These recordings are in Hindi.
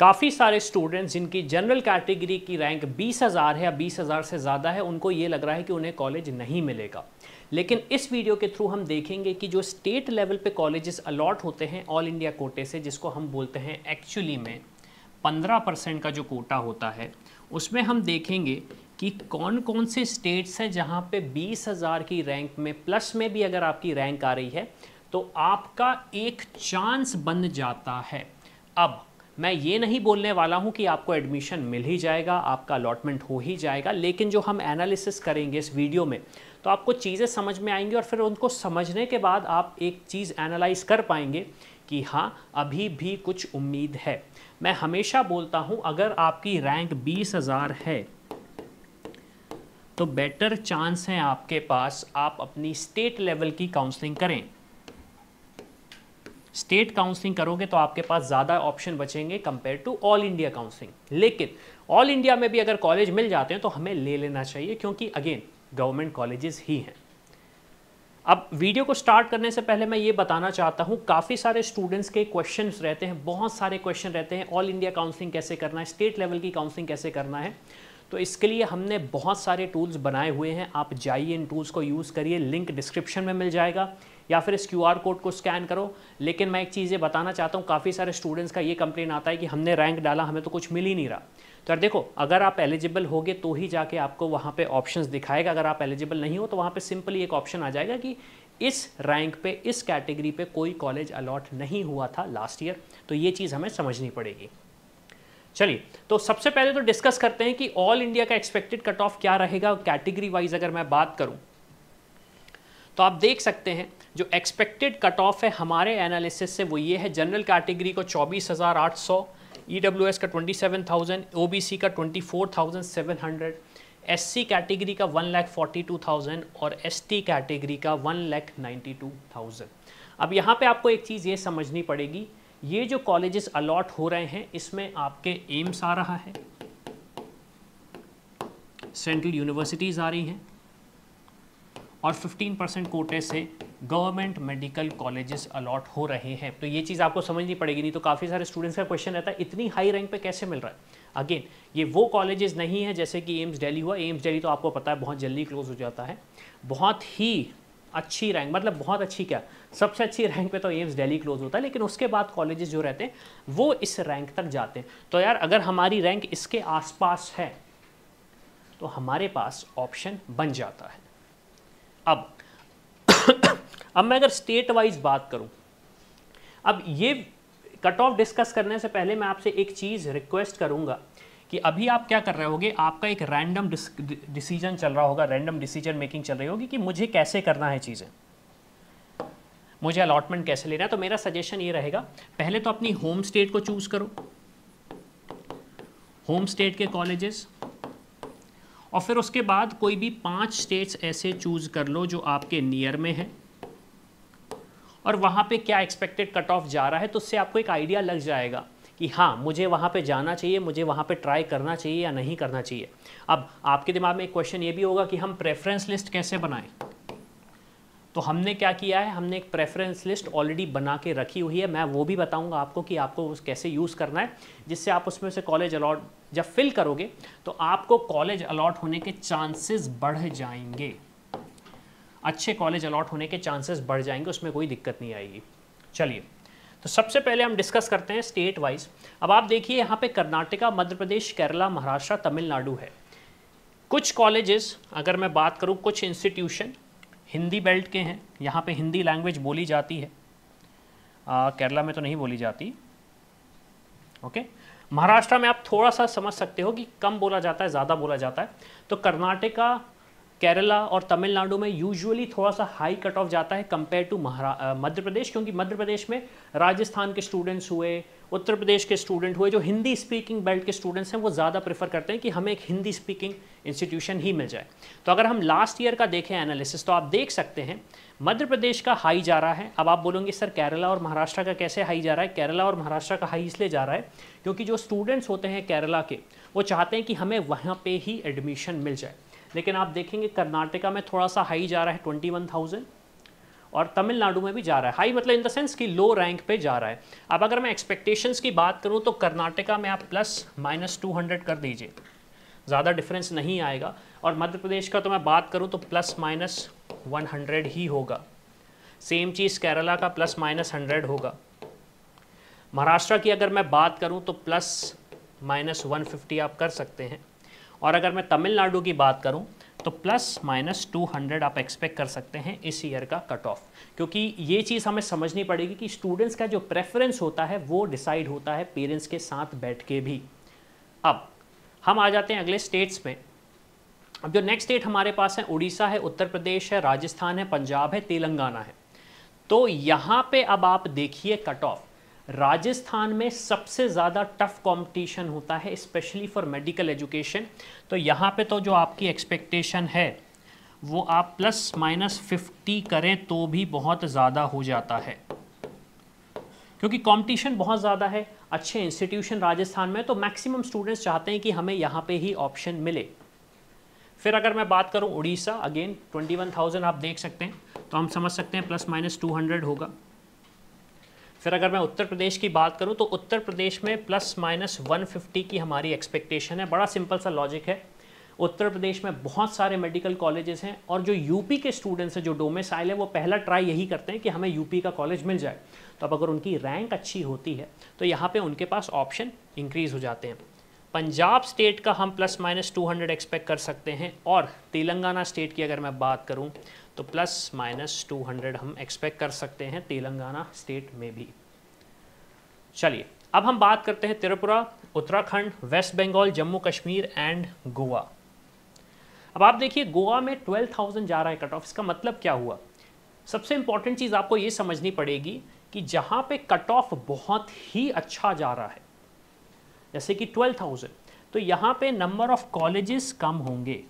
काफ़ी सारे स्टूडेंट्स जिनकी जनरल कैटेगरी की रैंक 20,000 है या 20,000 से ज़्यादा है उनको ये लग रहा है कि उन्हें कॉलेज नहीं मिलेगा लेकिन इस वीडियो के थ्रू हम देखेंगे कि जो स्टेट लेवल पे कॉलेजेस अलॉट होते हैं ऑल इंडिया कोटे से जिसको हम बोलते हैं एक्चुअली में 15 परसेंट का जो कोटा होता है उसमें हम देखेंगे कि कौन कौन से स्टेट्स हैं जहाँ पर बीस की रैंक में प्लस में भी अगर आपकी रैंक आ रही है तो आपका एक चांस बन जाता है अब मैं ये नहीं बोलने वाला हूँ कि आपको एडमिशन मिल ही जाएगा आपका अलॉटमेंट हो ही जाएगा लेकिन जो हम एनालिसिस करेंगे इस वीडियो में तो आपको चीज़ें समझ में आएंगी और फिर उनको समझने के बाद आप एक चीज़ एनालाइज कर पाएंगे कि हाँ अभी भी कुछ उम्मीद है मैं हमेशा बोलता हूँ अगर आपकी रैंक बीस हज़ार है तो बेटर चांस हैं आपके पास आप अपनी स्टेट लेवल की काउंसलिंग करें स्टेट काउंसलिंग करोगे तो आपके पास ज़्यादा ऑप्शन बचेंगे compare to all India counselling लेकिन ऑल इंडिया में भी अगर कॉलेज मिल जाते हैं तो हमें ले लेना चाहिए क्योंकि अगेन गवर्नमेंट कॉलेजेस ही हैं अब वीडियो को स्टार्ट करने से पहले मैं ये बताना चाहता हूँ काफ़ी सारे स्टूडेंट्स के क्वेश्चंस रहते हैं बहुत सारे क्वेश्चन रहते हैं ऑल इंडिया काउंसलिंग कैसे करना है स्टेट लेवल की काउंसलिंग कैसे करना है तो इसके लिए हमने बहुत सारे टूल्स बनाए हुए हैं आप जाइए इन टूल्स को यूज़ करिए लिंक डिस्क्रिप्शन में मिल जाएगा या फिर इस क्यू कोड को स्कैन करो लेकिन मैं एक चीज़ ये बताना चाहता हूँ काफ़ी सारे स्टूडेंट्स का ये कंप्लेन आता है कि हमने रैंक डाला हमें तो कुछ मिल ही नहीं रहा तो देखो अगर आप एलिजिबल होगे तो ही जाके आपको वहाँ पे ऑप्शंस दिखाएगा अगर आप एलिजिबल नहीं हो तो वहाँ पे सिंपली एक ऑप्शन आ जाएगा कि इस रैंक पे इस कैटेगरी पे कोई कॉलेज अलॉट नहीं हुआ था लास्ट ईयर तो ये चीज़ हमें समझनी पड़ेगी चलिए तो सबसे पहले तो डिस्कस करते हैं कि ऑल इंडिया का एक्सपेक्टेड कट ऑफ क्या रहेगा कैटेगरी वाइज अगर मैं बात करूँ तो आप देख सकते हैं जो एक्सपेक्टेड कट ऑफ है हमारे एनालिसिस से वो ये है जनरल कैटेगरी को चौबीस हज़ार आठ सौ ई डब्ल्यू एस का twenty seven thousand O B C का twenty four thousand seven hundred S C category का one lakh forty two thousand और एस टी कैटेगरी का one lakh ninety two thousand अब यहाँ पे आपको एक चीज़ ये समझनी पड़ेगी ये जो कॉलेजेस अलॉट हो रहे हैं इसमें आपके एम्स आ रहा है सेंट्रल यूनिवर्सिटीज़ आ रही हैं और 15 परसेंट कोटे से गवर्नमेंट मेडिकल कॉलेजेस अलॉट हो रहे हैं तो ये चीज़ आपको समझनी पड़ेगी नहीं तो काफ़ी सारे स्टूडेंट्स का क्वेश्चन रहता है इतनी हाई रैंक पे कैसे मिल रहा है अगेन ये वो कॉलेजेस नहीं है जैसे कि एम्स दिल्ली हुआ एम्स दिल्ली तो आपको पता है बहुत जल्दी क्लोज हो जाता है बहुत ही अच्छी रैंक मतलब बहुत अच्छी क्या सबसे अच्छी रैंक पे तो एम्स दिल्ली क्लोज होता है लेकिन उसके बाद कॉलेजेस जो रहते हैं वो इस रैंक तक जाते हैं तो यार अगर हमारी रैंक इसके आसपास है तो हमारे पास ऑप्शन बन जाता है अब अब मैं अगर स्टेट वाइज बात करूं अब ये कट ऑफ डिस्कस करने से पहले मैं आपसे एक चीज़ रिक्वेस्ट करूंगा कि अभी आप क्या कर रहे होगे आपका एक रैंडम डिसीजन चल रहा होगा रैंडम डिसीजन मेकिंग चल रही होगी कि मुझे कैसे करना है चीज़ें मुझे अलॉटमेंट कैसे लेना है तो मेरा सजेशन ये रहेगा पहले तो अपनी होम स्टेट को चूज़ करो होम स्टेट के कॉलेजेस और फिर उसके बाद कोई भी पांच स्टेट्स ऐसे चूज कर लो जो आपके नियर में है और वहाँ पे क्या एक्सपेक्टेड कट ऑफ जा रहा है तो उससे आपको एक आइडिया लग जाएगा कि हाँ मुझे वहाँ पे जाना चाहिए मुझे वहाँ पे ट्राई करना चाहिए या नहीं करना चाहिए अब आपके दिमाग में एक क्वेश्चन ये भी होगा कि हम प्रेफरेंस लिस्ट कैसे बनाएं तो हमने क्या किया है हमने एक प्रेफरेंस लिस्ट ऑलरेडी बना के रखी हुई है मैं वो भी बताऊंगा आपको कि आपको उस कैसे यूज़ करना है जिससे आप उसमें से कॉलेज अलॉट जब फिल करोगे तो आपको कॉलेज अलॉट होने के चांसेस बढ़ जाएंगे अच्छे कॉलेज अलॉट होने के चांसेस बढ़ जाएंगे उसमें कोई दिक्कत नहीं आएगी चलिए तो सबसे पहले हम डिस्कस करते हैं स्टेट वाइज अब आप देखिए यहाँ पे कर्नाटका मध्य प्रदेश केरला महाराष्ट्र तमिलनाडु है कुछ कॉलेजेस अगर मैं बात करूँ कुछ इंस्टीट्यूशन हिंदी बेल्ट के हैं यहाँ पे हिंदी लैंग्वेज बोली जाती है आ, केरला में तो नहीं बोली जाती ओके महाराष्ट्र में आप थोड़ा सा समझ सकते हो कि कम बोला जाता है ज़्यादा बोला जाता है तो कर्नाटका केरला और तमिलनाडु में यूजुअली थोड़ा सा हाई कट ऑफ जाता है कंपेयर टू मध्य प्रदेश क्योंकि मध्य प्रदेश में राजस्थान के स्टूडेंट्स हुए उत्तर प्रदेश के स्टूडेंट हुए जो हिंदी स्पीकिंग बेल्ट के स्टूडेंट्स हैं वो ज़्यादा प्रेफर करते हैं कि हमें एक हिंदी स्पीकिंग इंस्टीट्यूशन ही मिल जाए तो अगर हम लास्ट ईयर का देखें एनालिसिस तो आप देख सकते हैं मध्य प्रदेश का हाई जा रहा है अब आप बोलेंगे सर केरला और महाराष्ट्र का कैसे हाई जा रहा है केरला और महाराष्ट्र का हाई इसलिए जा रहा है क्योंकि जो स्टूडेंट्स होते हैं केरला के वो चाहते हैं कि हमें वहाँ पर ही एडमिशन मिल जाए लेकिन आप देखेंगे कर्नाटका में थोड़ा सा हाई जा रहा है ट्वेंटी वन थाउजेंड और तमिलनाडु में भी जा रहा है हाई मतलब इन द सेंस कि लो रैंक पे जा रहा है अब अगर मैं एक्सपेक्टेशंस की बात करूँ तो कर्नाटका में आप प्लस माइनस टू हंड्रेड कर दीजिए ज़्यादा डिफरेंस नहीं आएगा और मध्य प्रदेश का तो मैं बात करूँ तो प्लस माइनस वन हंड्रेड ही होगा सेम चीज़ केरला का प्लस माइनस हंड्रेड होगा महाराष्ट्र की अगर मैं बात करूँ तो प्लस माइनस वन फिफ्टी आप कर सकते हैं और अगर मैं तमिलनाडु की बात करूँ तो प्लस माइनस टू हंड्रेड आप एक्सपेक्ट कर सकते हैं इस ईयर का कट ऑफ क्योंकि ये चीज़ हमें समझनी पड़ेगी कि स्टूडेंट्स का जो प्रेफरेंस होता है वो डिसाइड होता है पेरेंट्स के साथ बैठ के भी अब हम आ जाते हैं अगले स्टेट्स में अब जो नेक्स्ट स्टेट हमारे पास है उड़ीसा है उत्तर प्रदेश है राजस्थान है पंजाब है तेलंगाना है तो यहाँ पे अब आप देखिए कट ऑफ राजस्थान में सबसे ज़्यादा टफ कंपटीशन होता है स्पेशली फॉर मेडिकल एजुकेशन तो यहाँ पे तो जो आपकी एक्सपेक्टेशन है वो आप प्लस माइनस फिफ्टी करें तो भी बहुत ज़्यादा हो जाता है क्योंकि कंपटीशन बहुत ज़्यादा है अच्छे इंस्टीट्यूशन राजस्थान में तो मैक्सिमम स्टूडेंट्स चाहते हैं कि हमें यहाँ पर ही ऑप्शन मिले फिर अगर मैं बात करूँ उड़ीसा अगेन ट्वेंटी आप देख सकते हैं तो हम समझ सकते हैं प्लस माइनस टू होगा फिर अगर मैं उत्तर प्रदेश की बात करूं तो उत्तर प्रदेश में प्लस माइनस 150 की हमारी एक्सपेक्टेशन है बड़ा सिंपल सा लॉजिक है उत्तर प्रदेश में बहुत सारे मेडिकल कॉलेजेस हैं और जो यूपी के स्टूडेंट्स हैं जो डोमेसाइल है वो पहला ट्राई यही करते हैं कि हमें यूपी का कॉलेज मिल जाए तो अब अगर उनकी रैंक अच्छी होती है तो यहाँ पर उनके पास ऑप्शन इंक्रीज़ हो जाते हैं पंजाब स्टेट का हम plus minus two hundred expect कर सकते हैं और तेलंगाना स्टेट की अगर मैं बात करूँ तो प्लस माइनस टू हंड्रेड हम एक्सपेक्ट कर सकते हैं तेलंगाना स्टेट में भी चलिए अब हम बात करते हैं त्रिपुरा उत्तराखंड वेस्ट बंगाल जम्मू कश्मीर एंड गोवा अब आप देखिए गोवा में ट्वेल्व थाउजेंड जा रहा है कट ऑफ इसका मतलब क्या हुआ सबसे इंपॉर्टेंट चीज़ आपको ये समझनी पड़ेगी कि जहाँ पे कट ऑफ बहुत ही अच्छा जा रहा है जैसे कि ट्वेल्व थाउजेंड तो यहाँ पे नंबर ऑफ कॉलेजेस कम होंगे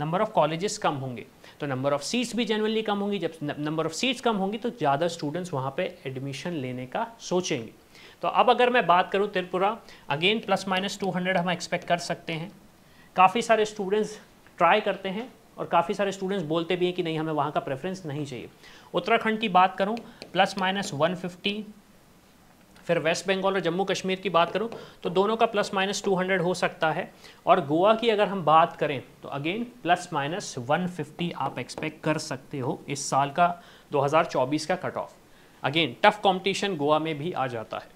नंबर ऑफ कॉलेजेस कम होंगे तो नंबर ऑफ सीट्स भी जनरली कम होंगी जब नंबर ऑफ सीट्स कम होंगी तो ज़्यादा स्टूडेंट्स वहाँ पे एडमिशन लेने का सोचेंगे तो अब अगर मैं बात करूँ Tripura again plus minus two hundred हम एक्सपेक्ट कर सकते हैं काफ़ी सारे स्टूडेंट्स ट्राई करते हैं और काफ़ी सारे स्टूडेंट्स बोलते भी हैं कि नहीं हमें वहाँ का प्रेफरेंस नहीं चाहिए उत्तराखंड की बात करूँ प्लस माइनस वन फिफ्टी फिर वेस्ट बंगाल और जम्मू कश्मीर की बात करूँ तो दोनों का प्लस माइनस टू हंड्रेड हो सकता है और गोवा की अगर हम बात करें तो again plus minus one fifty आप एक्सपेक्ट कर सकते हो इस साल का दो हज़ार चौबीस का cut off again tough competition Goa में भी आ जाता है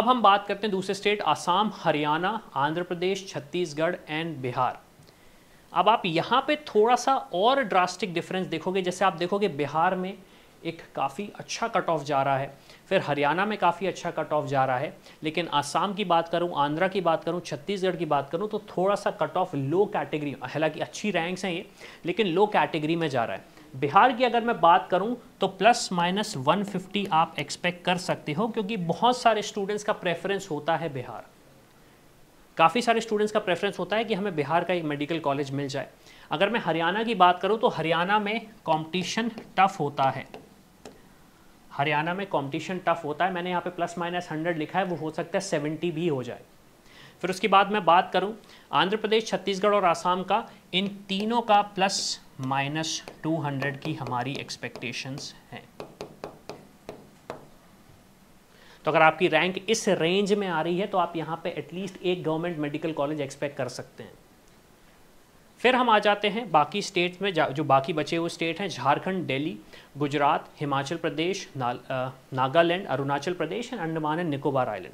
अब हम बात करते हैं दूसरे स्टेट आसाम हरियाणा आंध्र प्रदेश छत्तीसगढ़ एंड बिहार अब आप यहाँ पे थोड़ा सा और ड्रास्टिक डिफरेंस देखोगे जैसे आप देखोगे बिहार में एक काफ़ी अच्छा कट ऑफ जा रहा है फिर हरियाणा में काफ़ी अच्छा कट ऑफ जा रहा है लेकिन आसाम की बात करूं आंध्रा की बात करूं छत्तीसगढ़ की बात करूं तो थोड़ा सा कट ऑफ लो कैटेगरी हालांकि अच्छी रैंक्स हैं ये लेकिन लो कैटेगरी में जा रहा है बिहार की अगर मैं बात करूं तो प्लस माइनस 150 आप एक्सपेक्ट कर सकते हो क्योंकि बहुत सारे स्टूडेंट्स का प्रेफरेंस होता है बिहार काफ़ी सारे स्टूडेंट्स का प्रेफरेंस होता है कि हमें बिहार का एक मेडिकल कॉलेज मिल जाए अगर मैं हरियाणा की बात करूं तो हरियाणा में कंपटीशन टफ होता है हरियाणा में कंपटीशन टफ होता है मैंने यहाँ पे प्लस माइनस हंड्रेड लिखा है वो हो सकता है सेवेंटी भी हो जाए फिर उसके बाद मैं बात करूँ आंध्र प्रदेश छत्तीसगढ़ और आसाम का इन तीनों का प्लस माइनस टू हंड्रेड की हमारी एक्सपेक्टेशंस हैं तो अगर आपकी रैंक इस रेंज में आ रही है तो आप यहाँ पे एटलीस्ट एक गवर्नमेंट मेडिकल कॉलेज एक्सपेक्ट कर सकते हैं फिर हम आ जाते हैं बाकी स्टेट्स में जो बाकी बचे हुए स्टेट हैं झारखंड दिल्ली गुजरात हिमाचल प्रदेश ना, नागालैंड अरुणाचल प्रदेश एंड अंडमान एंड निकोबार आइलैंड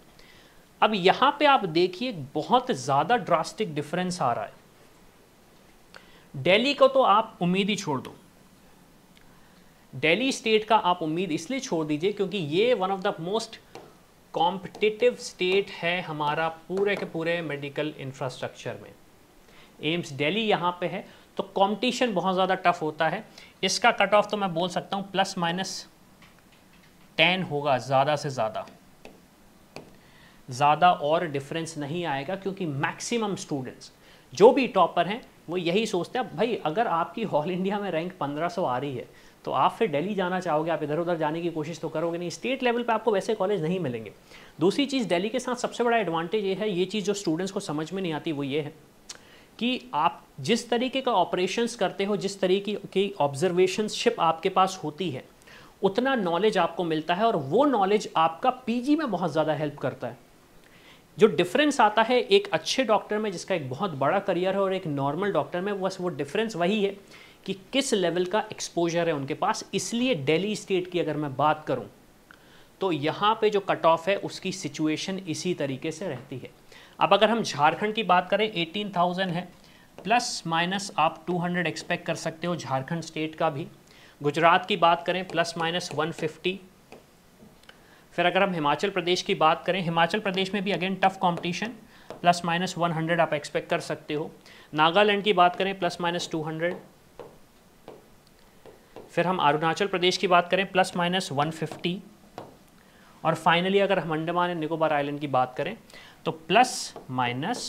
अब यहाँ पे आप देखिए बहुत ज़्यादा ड्रास्टिक डिफरेंस आ रहा है दिल्ली को तो आप उम्मीद ही छोड़ दो दिल्ली स्टेट का आप उम्मीद इसलिए छोड़ दीजिए क्योंकि ये one of the most competitive state है हमारा पूरे के पूरे मेडिकल इंफ्रास्ट्रक्चर में एम्स दिल्ली यहाँ पे है तो कंपटीशन बहुत ज़्यादा टफ होता है इसका कट ऑफ तो मैं बोल सकता हूँ प्लस माइनस टेन होगा ज़्यादा से ज़्यादा ज़्यादा और डिफरेंस नहीं आएगा क्योंकि मैक्सिमम स्टूडेंट्स जो भी टॉपर हैं वो यही सोचते हैं भाई अगर आपकी ऑल इंडिया में रैंक 1500 आ रही है तो आप फिर दिल्ली जाना चाहोगे आप इधर उधर जाने की कोशिश तो करोगे नहीं स्टेट लेवल पे आपको वैसे कॉलेज नहीं मिलेंगे दूसरी चीज़ दिल्ली के साथ सबसे बड़ा एडवांटेज ये है ये चीज़ जो स्टूडेंट्स को समझ में नहीं आती वो ये है कि आप जिस तरीके का ऑपरेशंस करते हो जिस तरीके की ऑब्जर्वेशनशिप आपके पास होती है उतना नॉलेज आपको मिलता है और वो नॉलेज आपका पीजी में बहुत ज़्यादा हेल्प करता है जो डिफरेंस आता है एक अच्छे डॉक्टर में जिसका एक बहुत बड़ा करियर है और एक नॉर्मल डॉक्टर में बस वो डिफरेंस वही है कि किस लेवल का एक्सपोजर है उनके पास इसलिए दिल्ली स्टेट की अगर मैं बात करूं तो यहाँ पे जो कट ऑफ है उसकी सिचुएशन इसी तरीके से रहती है अब अगर हम झारखंड की बात करें एटीन थाउजेंड है प्लस माइनस आप टू हंड्रेड एक्सपेक्ट कर सकते हो झारखंड स्टेट का भी गुजरात की बात करें प्लस माइनस वन फिफ्टी फिर अगर हम हिमाचल प्रदेश की बात करें हिमाचल प्रदेश में भी again tough competition plus minus one hundred आप एक्सपेक्ट कर सकते हो नागालैंड की बात करें प्लस माइनस टू हंड्रेड फिर हम अरुणाचल प्रदेश की बात करें प्लस माइनस वन फिफ्टी और फाइनली अगर हम अंडमान एंड निकोबार आइलैंड की बात करें तो प्लस माइनस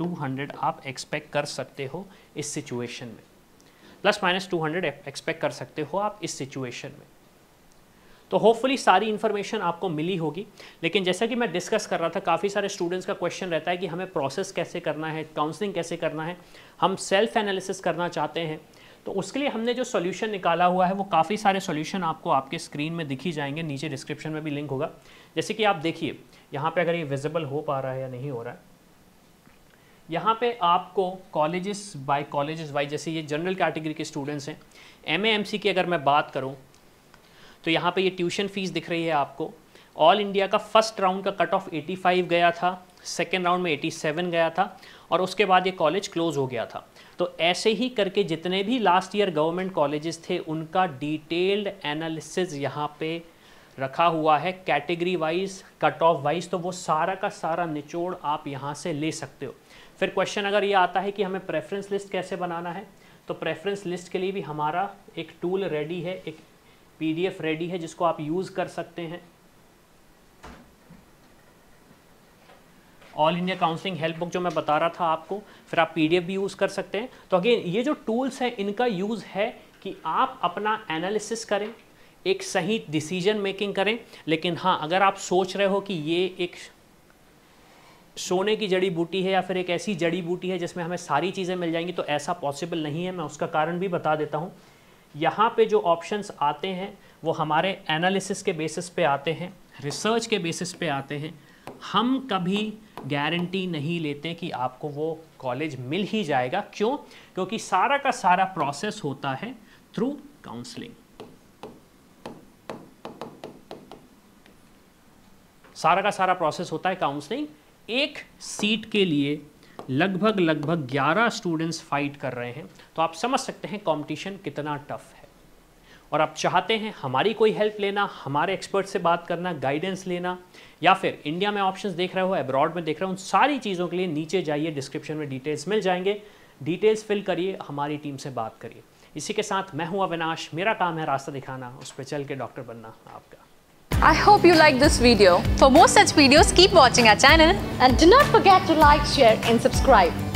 200 आप एक्सपेक्ट कर सकते हो इस सिचुएशन में प्लस माइनस 200 एक्सपेक्ट कर सकते हो आप इस सिचुएशन में तो होपफुली सारी इन्फॉर्मेशन आपको मिली होगी लेकिन जैसा कि मैं डिस्कस कर रहा था काफ़ी सारे स्टूडेंट्स का क्वेश्चन रहता है कि हमें प्रोसेस कैसे करना है काउंसलिंग कैसे करना है हम सेल्फ एनालिसिस करना चाहते हैं तो उसके लिए हमने जो सोल्यूशन निकाला हुआ है वो काफ़ी सारे सोल्यूशन आपको आपके स्क्रीन में दिखी जाएंगे नीचे डिस्क्रिप्शन में भी लिंक होगा जैसे कि आप देखिए यहाँ पर अगर ये विजिबल हो पा रहा है या नहीं हो रहा है यहाँ पे आपको कॉलेजेस बाय कॉलेजेस बाय जैसे ये जनरल कैटेगरी के स्टूडेंट्स हैं एम एम सी की अगर मैं बात करूँ तो यहाँ पे ये ट्यूशन फीस दिख रही है आपको ऑल इंडिया का फर्स्ट राउंड का कट ऑफ 85 गया था सेकेंड राउंड में 87 गया था और उसके बाद ये कॉलेज क्लोज हो गया था तो ऐसे ही करके जितने भी लास्ट ईयर गवर्नमेंट कॉलेजेस थे उनका डिटेल्ड एनालिसिस यहाँ पे रखा हुआ है category wise cut off wise तो वो सारा का सारा निचोड़ आप यहाँ से ले सकते हो फिर क्वेश्चन अगर ये आता है कि हमें प्रेफरेंस लिस्ट कैसे बनाना है तो प्रेफरेंस लिस्ट के लिए भी हमारा एक टूल रेडी है एक पीडीएफ रेडी है जिसको आप यूज़ कर सकते हैं all India counselling help book जो मैं बता रहा था आपको फिर आप पीडीएफ भी यूज़ कर सकते हैं तो अगेन ये जो टूल्स हैं इनका यूज़ है कि आप अपना एनालिसिस करें एक सही डिसीजन मेकिंग करें लेकिन हाँ अगर आप सोच रहे हो कि ये एक सोने की जड़ी बूटी है या फिर एक ऐसी जड़ी बूटी है जिसमें हमें सारी चीज़ें मिल जाएंगी तो ऐसा पॉसिबल नहीं है मैं उसका कारण भी बता देता हूँ यहाँ पे जो ऑप्शंस आते हैं वो हमारे एनालिसिस के बेसिस पे आते हैं रिसर्च के बेसिस पे आते हैं हम कभी गारंटी नहीं लेते कि आपको वो कॉलेज मिल ही जाएगा क्यों क्योंकि सारा का सारा प्रोसेस होता है थ्रू काउंसलिंग सारा का सारा प्रोसेस होता है काउंसलिंग एक सीट के लिए लगभग लगभग 11 स्टूडेंट्स फाइट कर रहे हैं तो आप समझ सकते हैं कंपटीशन कितना टफ है और आप चाहते हैं हमारी कोई हेल्प लेना हमारे एक्सपर्ट से बात करना गाइडेंस लेना या फिर इंडिया में ऑप्शंस देख रहे हो अब्रॉड में देख रहे हो उन सारी चीज़ों के लिए नीचे जाइए डिस्क्रिप्शन में डिटेल्स मिल जाएंगे डिटेल्स फिल करिए हमारी टीम से बात करिए इसी के साथ मैं हूँ अविनाश मेरा काम है रास्ता दिखाना उस पर चल के डॉक्टर बनना आपका I hope you like this video for more such videos keep watching our channel and do not forget to like share and subscribe